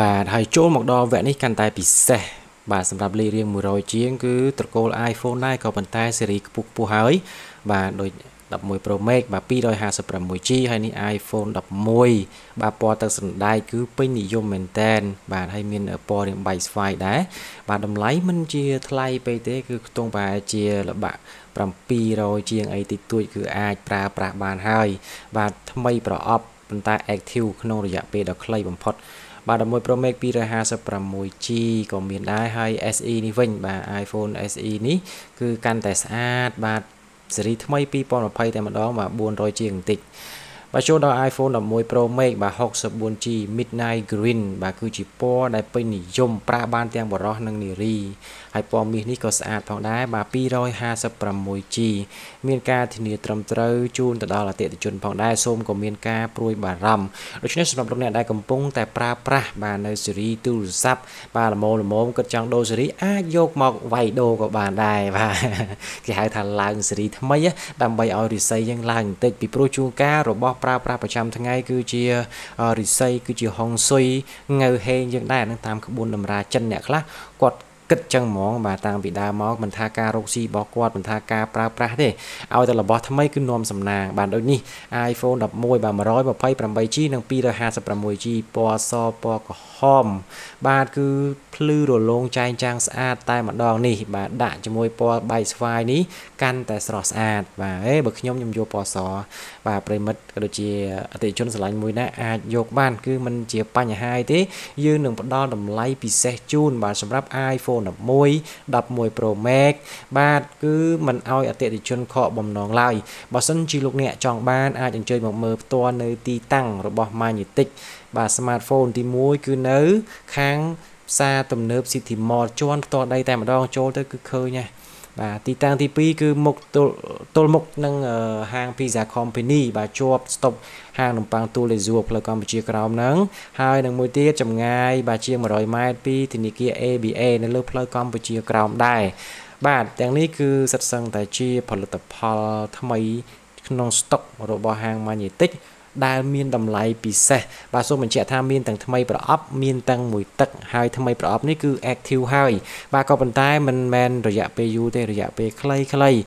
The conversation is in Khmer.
បាទហើយចូលមកដល់វគ្គនេះកាន់តែពិសេសបាទសម្រាប់លេខរៀង100ជាងគឺត្រកូល iPhone ដែរក៏ប៉ុន្តែស៊េរីខ្ពស់ខ្ពស់ហើយបាទដូច11 Pro Max បាទ 256G ហើយនេះ iPhone 11បាទពណ៌ទឹកសណ្ដែកគឺពេញនិយមមែនតែនបាទហើយមានពណ៌រាងបែកស្វាយដែរបាទតម្លៃមិនជា ថ្លៃពេកទេ គឺខ្ទង់ប្រហែលជាល្បាក់700ជាងអីតិចតួច គឺអាចប្រើប្រាស់បានហើយ បាទថ្មីប្រអប់ប៉ុន្តែ active ក្នុងរយៈពេលដ៏ខ្លីបំផុតបាទ11 Pro Max 256G ក៏មានដែរហើយ SE នេះវិញបាទ iPhone SE នេះគឺកាន់តែស្អាតបាទស៊េរីថ្មី2020តែម្ដងបាទ400ជាងបន្តិចបាទចូលដល់ iPhone 11 Pro Max បាទ 64G Midnight Green បាទគឺជាពណ៌ដែលពេញនិយមប្រើបានទាំងបរិសនិងនារីហើយពណ៌មាសនេះក៏ស្អាតផងដែរបាទ 256G មានការធានាត្រឹមត្រូវជូនទៅដល់អតិថិជនផងដែរសូមក៏មានការព្រួយបារម្ភដូច្នេះសម្រាប់លោកអ្នកដែលកំពុងតែប្រើប្រាស់បាទនៅស៊េរីទូរស័ព្ទបាទល្មមល្មមគិតចង់ដូរស៊េរីអាចយក មកវាយដូរក៏បានដែរបាទគេហៅថាឡើងស៊េរីថ្មីដើម្បីឲ្យរិស័យយើងឡើងបន្តិចពីព្រោះជួងការរបស់ប្រើប្រាស់ប្រចាំថ្ងៃគឺជារិស័យគឺជាហុងស៊ុយងៅហេងយើងដែរនឹងតាមក្បួនតម្រាចិនអ្នកខ្លះគាត់គិតចឹងហ្មងបាទតាំងពីដើមមកមិនថាការរកស៊ីរបស់គាត់មិនថាការប្រើប្រាស់ទេឲ្យតែរបស់ថ្មីគឺនាំសំណាងបាទដូចនេះ iPhone 11បាទ 128G និង 256G ពណ៌សពណ៌ក្រហមបាទគឺភ្លឺរលោងចែងចាំងស្អាតតែម្ដងនេះ បាទដាក់ជាមួយពណ៌បែកស្វាយនេះកាន់តែស្រស់ស្អាតបាទហេបើខ្ញុំខ្ញុំយកពណ៌សបាទប្រិមិត្តក៏ដូចជាអតិជនស្រឡាញ់មួយណាអាចយកបាន គឺมันជាបញ្ហាទេយើងនឹងផ្ដល់តម្លៃពិសេសជូន បាទសម្រាប់ iPhone iPhone 11 11 Pro Max បាទគឺมันឲ្យអតិថិជនខកបំណងឡើយបើសិនជាលោកអ្នកចង់បាន អាចអញ្ជើញមកមើលផ្ទាល់នៅទីតាំងរបស់ Magnetic បាទ smartphone ទី1គឺនៅ ខាងផ្សារទំនើប City Mall ជាន់ផ្ទាល់ដីតែម្ដងចូលទៅគឺឃើញហ៎បាទទីតាំងទី2គឺមុខទល់មុខនឹងហាង Pizza Company បាទជាប់ស្តុបហាងនំប៉័ងទូលេសួរផ្លូវកម្ពុជាក្រោមហ្នឹងហើយនឹងមួយទៀតចម្ងាយបាទជាង100ម៉ែត្រពីធនាគារ ABA នៅលើផ្លូវកម្ពុជាក្រោមដែរបាទទាំងនេះគឺសិតសឹងតែជាផលិតផលថ្មី ក្នុងស្តុករបស់ហាង Magnetic ដែលមានតម្លៃពិសេសបាទសូមបញ្ជាក់ថាមានទាំងថ្មីប្រអប់មានទាំងមួយទឹក ហើយថ្មីប្រអប់នេះគឺ active ហើយបាទក៏ប៉ុន្តែមិនមែនរយៈពេលយូរទេរយៈពេលខ្លីៗ